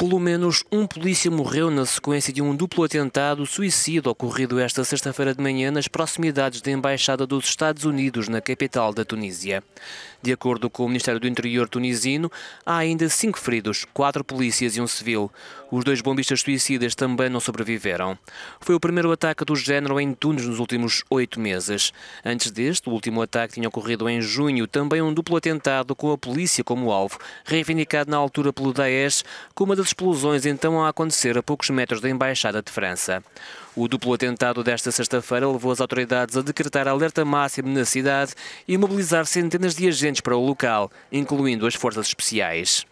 Pelo menos um polícia morreu na sequência de um duplo atentado suicida ocorrido esta sexta-feira de manhã nas proximidades da Embaixada dos Estados Unidos, na capital da Tunísia. De acordo com o Ministério do Interior tunisino, há ainda cinco feridos, quatro polícias e um civil. Os dois bombistas suicidas também não sobreviveram. Foi o primeiro ataque do género em Tunis nos últimos oito meses. Antes deste, o último ataque tinha ocorrido em junho, também um duplo atentado com a polícia como alvo, reivindicado na altura pelo Daesh como uma das explosões então a acontecer a poucos metros da Embaixada de França. O duplo atentado desta sexta-feira levou as autoridades a decretar alerta máximo na cidade e mobilizar centenas de agentes para o local, incluindo as forças especiais.